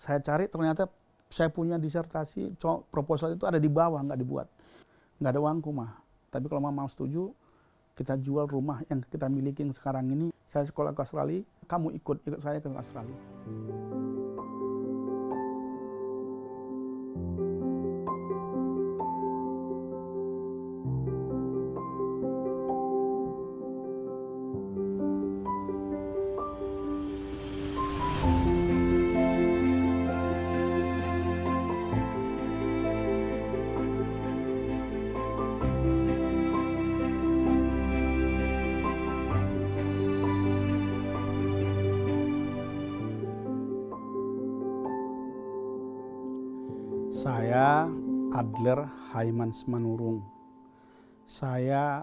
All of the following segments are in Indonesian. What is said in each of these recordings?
saya cari ternyata saya punya disertasi proposal itu ada di bawah nggak dibuat nggak ada uangku mah tapi kalau mama setuju kita jual rumah yang kita miliki sekarang ini saya sekolah ke Australia kamu ikut ikut saya ke Australia Saya Adler Haiman Semanurung. Saya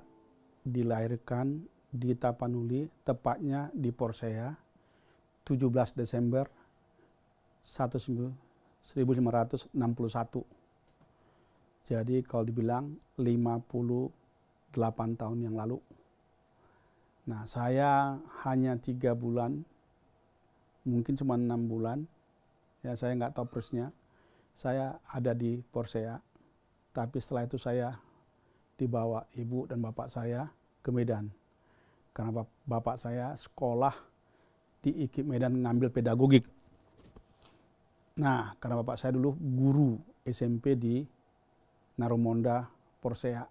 dilahirkan di Tapanuli, tepatnya di Porsea, 17 Desember 1961. Jadi kalau dibilang 58 tahun yang lalu. Nah saya hanya tiga bulan, mungkin cuma enam bulan, ya saya nggak tahu persisnya, saya ada di Porsea. Tapi setelah itu saya dibawa ibu dan bapak saya ke Medan. Karena bapak saya sekolah di IKIP Medan ngambil pedagogik. Nah, karena bapak saya dulu guru SMP di Narumonda, Porsea.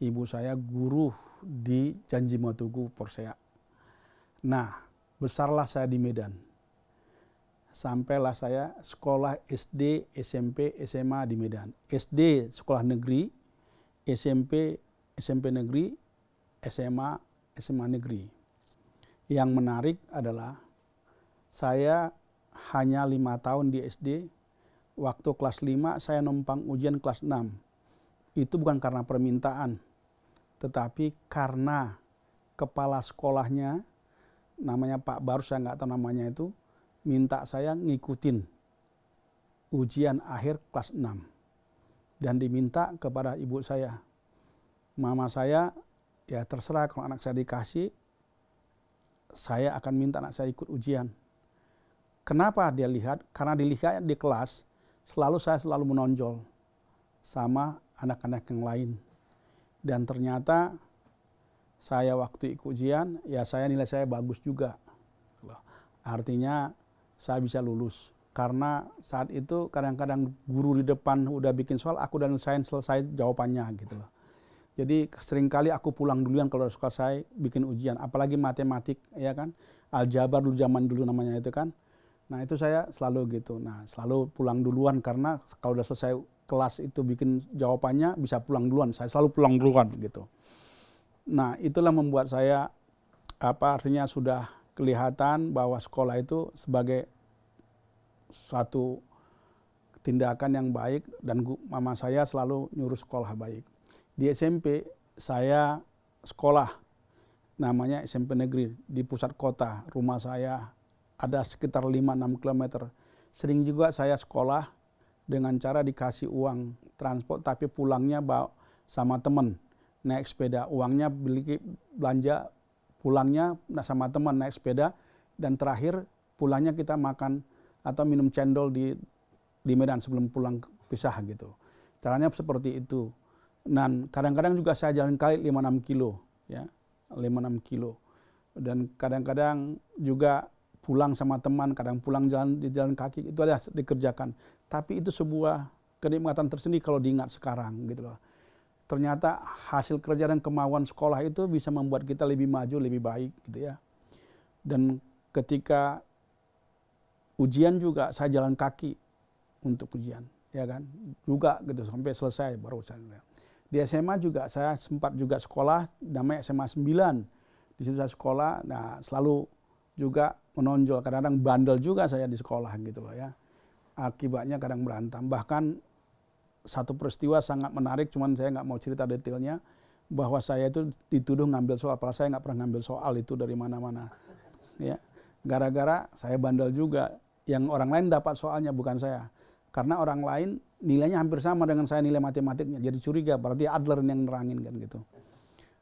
Ibu saya guru di Janji Matugu, Porsea. Nah, besarlah saya di Medan sampailah saya sekolah SD, SMP, SMA di Medan. SD sekolah negeri, SMP, SMP negeri, SMA, SMA negeri. Yang menarik adalah saya hanya lima tahun di SD, waktu kelas lima saya numpang ujian kelas enam Itu bukan karena permintaan, tetapi karena kepala sekolahnya, namanya Pak Baru, saya nggak tahu namanya itu, minta saya ngikutin ujian akhir kelas 6 dan diminta kepada ibu saya mama saya ya terserah kalau anak saya dikasih saya akan minta anak saya ikut ujian kenapa dia lihat karena dilihat di kelas selalu saya selalu menonjol sama anak-anak yang lain dan ternyata saya waktu ikut ujian ya saya nilai saya bagus juga artinya saya bisa lulus. Karena saat itu kadang-kadang guru di depan udah bikin soal, aku dan saya selesai jawabannya gitu loh. Jadi seringkali aku pulang duluan kalau suka saya bikin ujian, apalagi matematik ya kan, aljabar dulu zaman dulu namanya itu kan. Nah itu saya selalu gitu, nah selalu pulang duluan karena kalau udah selesai kelas itu bikin jawabannya bisa pulang duluan, saya selalu pulang duluan gitu. Nah itulah membuat saya apa artinya sudah kelihatan bahwa sekolah itu sebagai suatu tindakan yang baik dan mama saya selalu nyuruh sekolah baik. Di SMP saya sekolah namanya SMP Negeri di pusat kota. Rumah saya ada sekitar 5-6 km. Sering juga saya sekolah dengan cara dikasih uang transport tapi pulangnya bawa sama temen naik sepeda. Uangnya beli belanja pulangnya sama teman naik sepeda dan terakhir pulangnya kita makan atau minum cendol di di Medan sebelum pulang pisah gitu. Caranya seperti itu. Dan kadang-kadang juga saya jalan kali 5-6 kilo ya. 5-6 kilo. Dan kadang-kadang juga pulang sama teman, kadang pulang jalan di jalan kaki itu ada dikerjakan. Tapi itu sebuah kenikmatan tersendiri kalau diingat sekarang gitu loh ternyata hasil kerja dan kemauan sekolah itu bisa membuat kita lebih maju, lebih baik gitu ya. Dan ketika ujian juga saya jalan kaki untuk ujian, ya kan? Juga gitu sampai selesai baru saya. Di SMA juga saya sempat juga sekolah namanya SMA 9. Di situ saya sekolah, nah selalu juga menonjol, kadang-kadang bandel juga saya di sekolah gitu loh ya. Akibatnya kadang berantem, bahkan satu peristiwa sangat menarik, cuman saya nggak mau cerita detailnya bahwa saya itu dituduh ngambil soal, padahal saya nggak pernah ngambil soal itu dari mana-mana. Ya, gara-gara saya bandel juga, yang orang lain dapat soalnya bukan saya, karena orang lain nilainya hampir sama dengan saya nilai matematiknya, jadi curiga, berarti Adler yang nerangin kan gitu.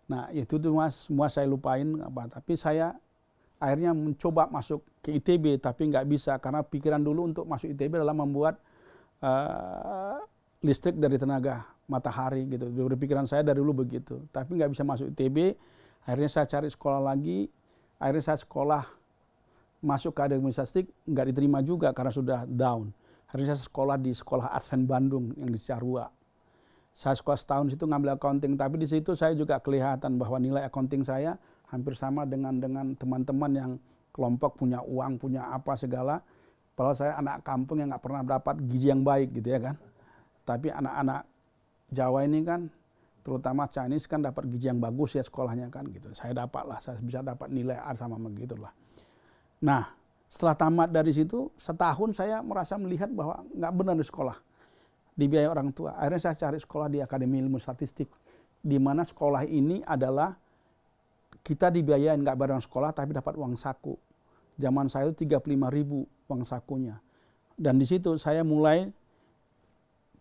Nah itu tuh mas, semua saya lupain apa, tapi saya akhirnya mencoba masuk ke ITB tapi nggak bisa karena pikiran dulu untuk masuk ITB adalah membuat eh, listrik dari tenaga matahari gitu. Dari pikiran saya dari dulu begitu. Tapi nggak bisa masuk ITB. Akhirnya saya cari sekolah lagi. Akhirnya saya sekolah masuk ke administrasi nggak diterima juga karena sudah down. Akhirnya saya sekolah di sekolah Advent Bandung yang di Carua. Saya sekolah setahun situ ngambil accounting, tapi di situ saya juga kelihatan bahwa nilai accounting saya hampir sama dengan dengan teman-teman yang kelompok punya uang, punya apa segala. Padahal saya anak kampung yang nggak pernah dapat gizi yang baik gitu ya kan. Tapi anak-anak Jawa ini kan terutama Chinese kan dapat gizi yang bagus ya sekolahnya kan gitu. Saya dapat lah, saya bisa dapat nilai A sama begitu lah. Nah, setelah tamat dari situ, setahun saya merasa melihat bahwa nggak benar di sekolah. Dibiayai orang tua. Akhirnya saya cari sekolah di Akademi Ilmu Statistik. Di mana sekolah ini adalah kita dibiayain nggak bareng sekolah tapi dapat uang saku. Zaman saya itu 35 ribu uang sakunya. Dan di situ saya mulai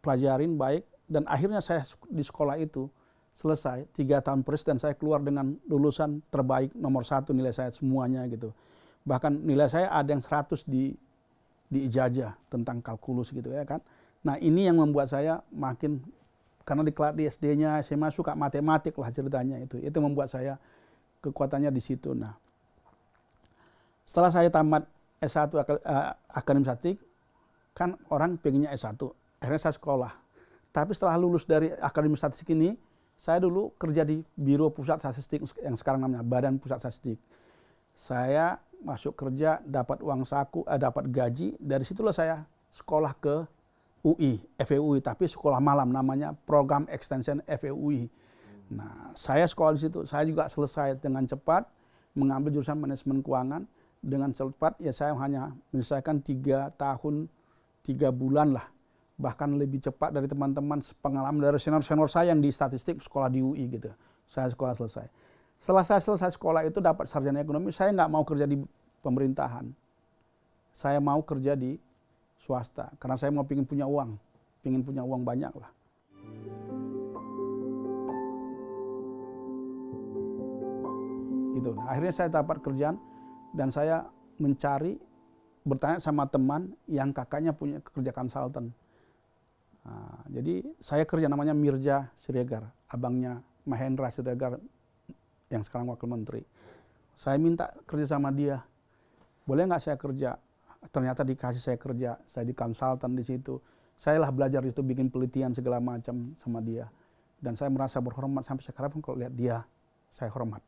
pelajarin baik dan akhirnya saya di sekolah itu selesai tiga tahun pres dan saya keluar dengan lulusan terbaik nomor satu nilai saya semuanya gitu bahkan nilai saya ada yang 100 di di ijazah tentang kalkulus gitu ya kan nah ini yang membuat saya makin karena di kelas di SD-nya SMA suka matematik lah ceritanya itu itu membuat saya kekuatannya di situ nah setelah saya tamat S1 eh, eh, akademisatik kan orang pengennya S1 akhirnya saya sekolah. Tapi setelah lulus dari Akademi Statistik ini, saya dulu kerja di Biro Pusat Statistik yang sekarang namanya Badan Pusat Statistik. Saya masuk kerja, dapat uang saku, eh, dapat gaji. Dari situlah saya sekolah ke UI, FEUI, tapi sekolah malam namanya Program Extension FEUI. Nah, saya sekolah di situ, saya juga selesai dengan cepat mengambil jurusan manajemen keuangan dengan cepat ya saya hanya menyelesaikan tiga tahun tiga bulan lah bahkan lebih cepat dari teman-teman pengalaman dari senior-senior saya yang di statistik sekolah di UI gitu. Saya sekolah selesai. Setelah saya selesai sekolah itu dapat sarjana ekonomi, saya nggak mau kerja di pemerintahan. Saya mau kerja di swasta karena saya mau pingin punya uang, pingin punya uang banyak lah. Gitu. Nah, akhirnya saya dapat kerjaan dan saya mencari bertanya sama teman yang kakaknya punya kerja konsultan Ah, jadi saya kerja namanya Mirja Siregar, abangnya Mahendra Siregar yang sekarang wakil menteri. Saya minta kerja sama dia, boleh nggak saya kerja? Ternyata dikasih saya kerja, saya di konsultan di situ. Saya lah belajar itu bikin penelitian segala macam sama dia. Dan saya merasa berhormat sampai sekarang pun kalau lihat dia, saya hormat.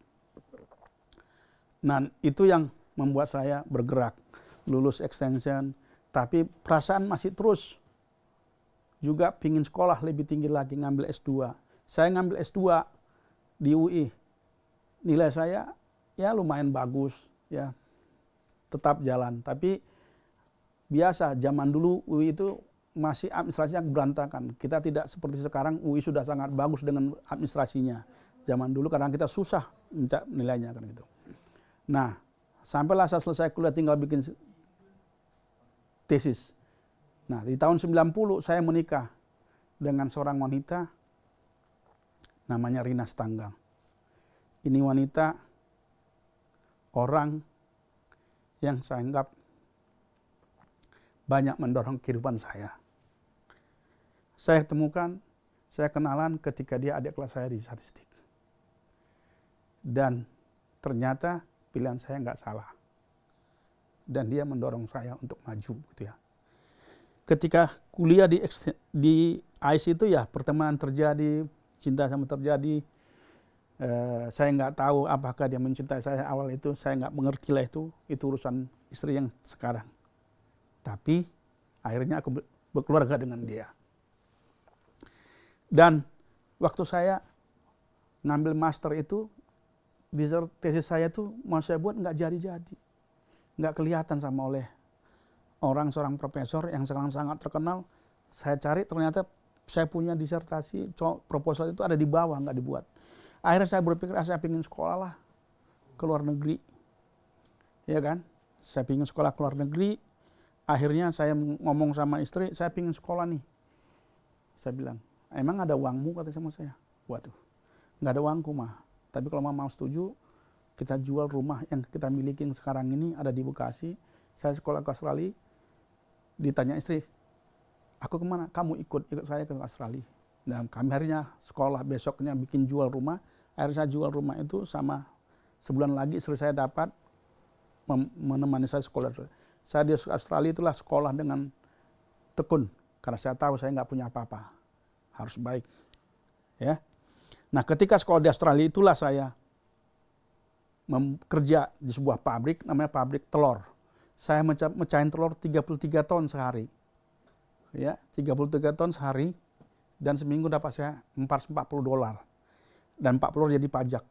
Nah itu yang membuat saya bergerak, lulus extension, tapi perasaan masih terus juga pingin sekolah lebih tinggi lagi ngambil S2. Saya ngambil S2 di UI. Nilai saya ya lumayan bagus ya. Tetap jalan, tapi biasa zaman dulu UI itu masih administrasinya berantakan. Kita tidak seperti sekarang UI sudah sangat bagus dengan administrasinya. Zaman dulu kadang kita susah nilainya kan gitu. Nah, sampailah saya selesai kuliah tinggal bikin tesis. Nah, di tahun 90 saya menikah dengan seorang wanita namanya Rina Stanggang. Ini wanita orang yang saya anggap banyak mendorong kehidupan saya. Saya temukan, saya kenalan ketika dia adik kelas saya di statistik. Dan ternyata pilihan saya nggak salah. Dan dia mendorong saya untuk maju gitu ya ketika kuliah di di ICE itu ya pertemanan terjadi, cinta sama terjadi. E, saya nggak tahu apakah dia mencintai saya awal itu, saya nggak mengerti lah itu, itu urusan istri yang sekarang. Tapi akhirnya aku berkeluarga dengan dia. Dan waktu saya ngambil master itu, disertasi saya tuh mau saya buat nggak jadi-jadi. Nggak kelihatan sama oleh orang seorang profesor yang sekarang sangat terkenal saya cari ternyata saya punya disertasi proposal itu ada di bawah nggak dibuat akhirnya saya berpikir ah, saya pingin sekolah lah ke luar negeri ya kan saya pingin sekolah ke luar negeri akhirnya saya ngomong sama istri saya pingin sekolah nih saya bilang emang ada uangmu kata sama saya waduh nggak ada uangku mah tapi kalau mama mau setuju kita jual rumah yang kita miliki yang sekarang ini ada di Bekasi saya sekolah ke Australia ditanya istri, aku kemana? Kamu ikut, ikut saya ke Australia. Dan kami harinya sekolah, besoknya bikin jual rumah. Akhirnya saya jual rumah itu sama sebulan lagi istri saya dapat menemani saya sekolah. Saya di Australia itulah sekolah dengan tekun. Karena saya tahu saya nggak punya apa-apa. Harus baik. ya. Nah ketika sekolah di Australia itulah saya kerja di sebuah pabrik, namanya pabrik telur saya mecahin telur 33 ton sehari. Ya, 33 ton sehari dan seminggu dapat saya 440 dolar. Dan 40 jadi pajak.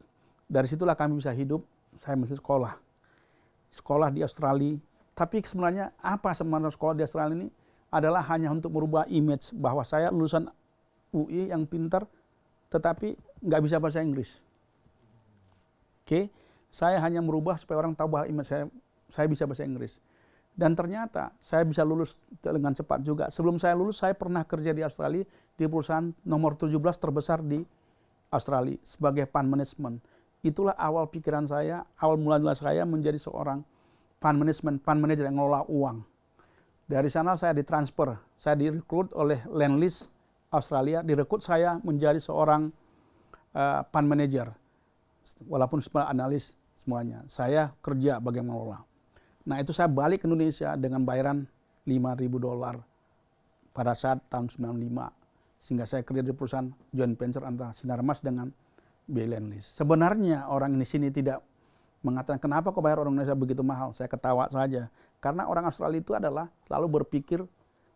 Dari situlah kami bisa hidup, saya masih sekolah. Sekolah di Australia. Tapi sebenarnya apa sebenarnya sekolah di Australia ini adalah hanya untuk merubah image bahwa saya lulusan UI yang pintar tetapi nggak bisa bahasa Inggris. Oke, okay? saya hanya merubah supaya orang tahu bahwa image saya saya bisa bahasa Inggris. Dan ternyata saya bisa lulus dengan cepat juga. Sebelum saya lulus, saya pernah kerja di Australia di perusahaan nomor 17 terbesar di Australia sebagai fund management. Itulah awal pikiran saya, awal mula-mula saya menjadi seorang fund management, fund manager yang ngelola uang. Dari sana saya ditransfer, saya direkrut oleh Lendlease Australia, direkrut saya menjadi seorang uh, eh, fund manager. Walaupun analis semuanya, saya kerja bagaimana mengelola Nah itu saya balik ke Indonesia dengan bayaran 5.000 dolar pada saat tahun 95. Sehingga saya kerja di perusahaan joint venture antara Sinar Sinarmas dengan BLN List. Sebenarnya orang di sini tidak mengatakan kenapa kok bayar orang Indonesia begitu mahal. Saya ketawa saja. Karena orang Australia itu adalah selalu berpikir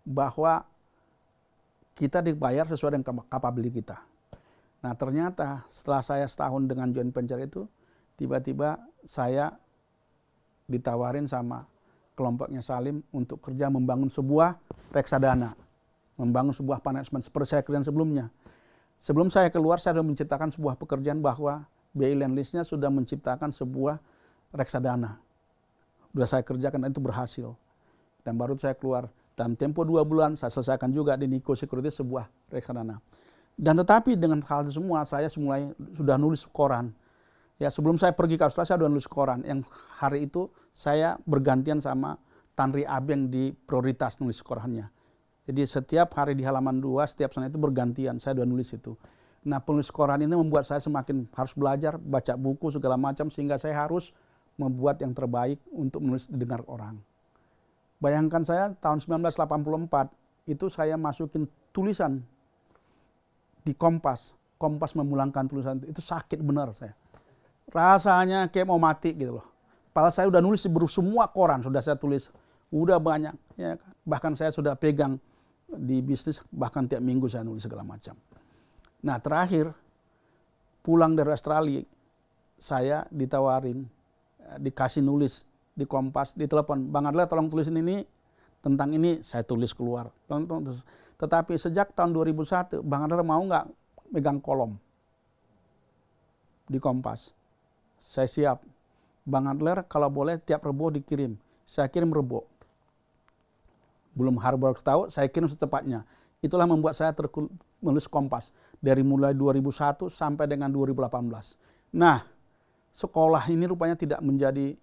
bahwa kita dibayar sesuai dengan kapabilitas kita. Nah ternyata setelah saya setahun dengan joint venture itu, tiba-tiba saya ditawarin sama kelompoknya Salim untuk kerja membangun sebuah reksadana, membangun sebuah panasmen seperti saya kerjaan sebelumnya. Sebelum saya keluar, saya sudah menciptakan sebuah pekerjaan bahwa BI Landlist-nya sudah menciptakan sebuah reksadana. Sudah saya kerjakan dan itu berhasil. Dan baru saya keluar dalam tempo dua bulan, saya selesaikan juga di Niko Security sebuah reksadana. Dan tetapi dengan hal itu semua, saya mulai sudah nulis koran Ya sebelum saya pergi ke Australia saya udah nulis koran. Yang hari itu saya bergantian sama Tanri Abeng di prioritas nulis korannya. Jadi setiap hari di halaman dua, setiap sana itu bergantian. Saya udah nulis itu. Nah penulis koran ini membuat saya semakin harus belajar, baca buku segala macam. Sehingga saya harus membuat yang terbaik untuk menulis didengar orang. Bayangkan saya tahun 1984 itu saya masukin tulisan di Kompas. Kompas memulangkan tulisan itu, itu sakit benar saya rasanya kayak mau mati gitu loh. Pala saya udah nulis di semua koran sudah saya tulis, udah banyak ya kan? Bahkan saya sudah pegang di bisnis bahkan tiap minggu saya nulis segala macam. Nah, terakhir pulang dari Australia saya ditawarin eh, dikasih nulis di Kompas, ditelepon, Bang Adla tolong tulis ini tentang ini saya tulis keluar. Tetapi sejak tahun 2001 Bang Adler mau nggak megang kolom di Kompas saya siap. Bang Adler kalau boleh tiap Rebo dikirim. Saya kirim Rebo. Belum Harbor tahu, saya kirim secepatnya. Itulah membuat saya menulis Kompas dari mulai 2001 sampai dengan 2018. Nah, sekolah ini rupanya tidak menjadi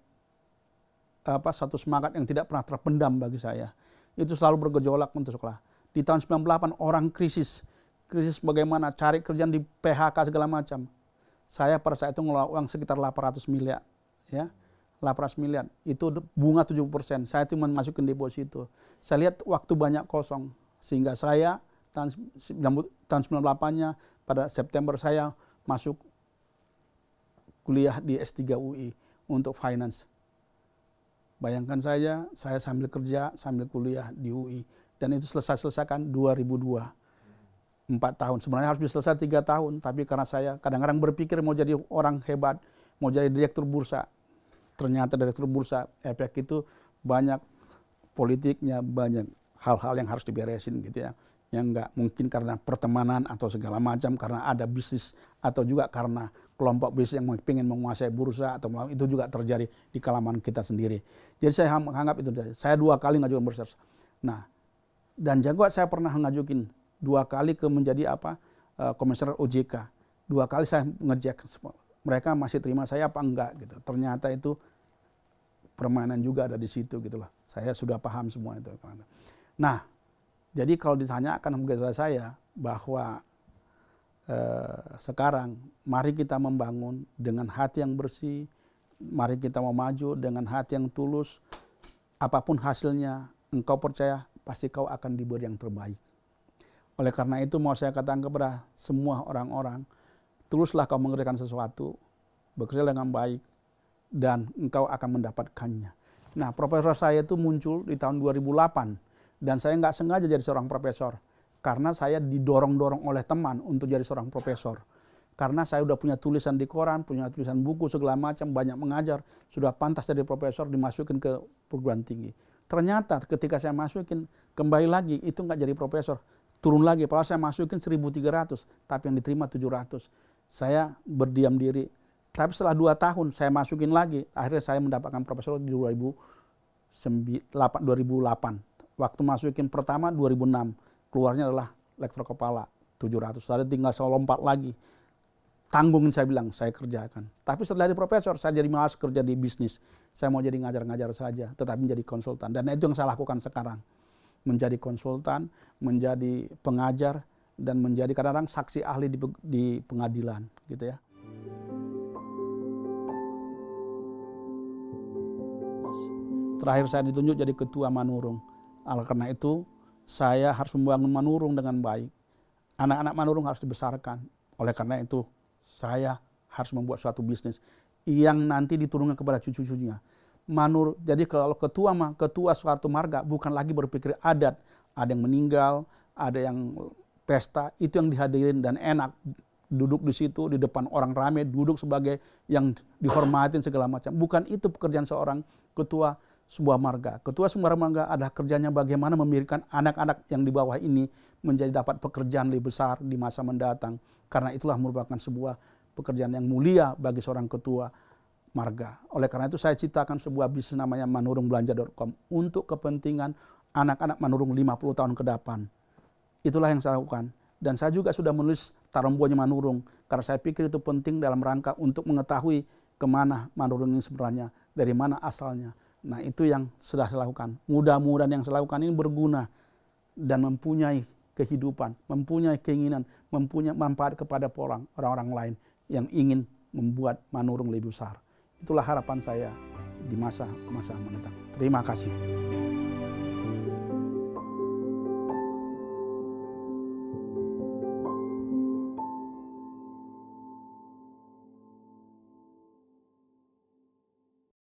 apa satu semangat yang tidak pernah terpendam bagi saya. Itu selalu bergejolak untuk sekolah. Di tahun 98 orang krisis, krisis bagaimana cari kerjaan di PHK segala macam saya pada saat itu ngelola uang sekitar 800 miliar ya 800 miliar itu bunga 7 persen saya cuma masukin deposito saya lihat waktu banyak kosong sehingga saya tahun, 98 nya pada September saya masuk kuliah di S3 UI untuk finance bayangkan saya, saya sambil kerja sambil kuliah di UI dan itu selesai selesaikan 2002 empat tahun. Sebenarnya harus selesai tiga tahun, tapi karena saya kadang-kadang berpikir mau jadi orang hebat, mau jadi direktur bursa. Ternyata direktur bursa efek itu banyak politiknya, banyak hal-hal yang harus diberesin gitu ya. Yang nggak mungkin karena pertemanan atau segala macam, karena ada bisnis atau juga karena kelompok bisnis yang ingin menguasai bursa atau itu juga terjadi di kalangan kita sendiri. Jadi saya menganggap itu. Saya dua kali ngajukan bursa. Nah, dan jagoan saya pernah ngajukin dua kali ke menjadi apa eh, komisioner OJK dua kali saya ngejek mereka masih terima saya apa enggak gitu ternyata itu permainan juga ada di situ gitu loh saya sudah paham semua itu nah jadi kalau ditanya akan kepada saya bahwa eh, sekarang mari kita membangun dengan hati yang bersih mari kita mau maju dengan hati yang tulus apapun hasilnya engkau percaya pasti kau akan diberi yang terbaik oleh karena itu mau saya katakan kepada semua orang-orang, teruslah kau mengerjakan sesuatu, bekerja dengan baik, dan engkau akan mendapatkannya. Nah, profesor saya itu muncul di tahun 2008, dan saya nggak sengaja jadi seorang profesor, karena saya didorong-dorong oleh teman untuk jadi seorang profesor. Karena saya sudah punya tulisan di koran, punya tulisan buku segala macam, banyak mengajar, sudah pantas jadi profesor dimasukin ke perguruan tinggi. Ternyata ketika saya masukin kembali lagi itu nggak jadi profesor, turun lagi. Padahal saya masukin 1.300, tapi yang diterima 700. Saya berdiam diri. Tapi setelah dua tahun saya masukin lagi. Akhirnya saya mendapatkan profesor 2008. 2008. Waktu masukin pertama 2006. Keluarnya adalah elektro kepala 700. Saya tinggal saya lompat lagi. Tanggungin saya bilang, saya kerjakan. Tapi setelah jadi profesor, saya jadi malas kerja di bisnis. Saya mau jadi ngajar-ngajar saja, tetapi menjadi konsultan. Dan itu yang saya lakukan sekarang menjadi konsultan, menjadi pengajar, dan menjadi kadang-kadang saksi ahli di, di pengadilan gitu ya. Terakhir saya ditunjuk jadi ketua Manurung. Al karena itu saya harus membangun Manurung dengan baik. Anak-anak Manurung harus dibesarkan. Oleh karena itu saya harus membuat suatu bisnis yang nanti diturunkan kepada cucu-cucunya manur jadi kalau ketua mah ketua suatu marga bukan lagi berpikir adat ada yang meninggal ada yang pesta itu yang dihadirin dan enak duduk di situ di depan orang ramai duduk sebagai yang dihormatin segala macam bukan itu pekerjaan seorang ketua sebuah marga ketua sebuah marga adalah kerjanya bagaimana memirikan anak-anak yang di bawah ini menjadi dapat pekerjaan lebih besar di masa mendatang karena itulah merupakan sebuah pekerjaan yang mulia bagi seorang ketua marga. Oleh karena itu saya ciptakan sebuah bisnis namanya manurungbelanja.com untuk kepentingan anak-anak manurung 50 tahun ke depan. Itulah yang saya lakukan. Dan saya juga sudah menulis tarombonya manurung karena saya pikir itu penting dalam rangka untuk mengetahui kemana manurung ini sebenarnya, dari mana asalnya. Nah itu yang sudah saya lakukan. Mudah-mudahan yang saya lakukan ini berguna dan mempunyai kehidupan, mempunyai keinginan, mempunyai manfaat kepada orang-orang lain yang ingin membuat manurung lebih besar. Itulah harapan saya di masa-masa mendatang. Terima kasih.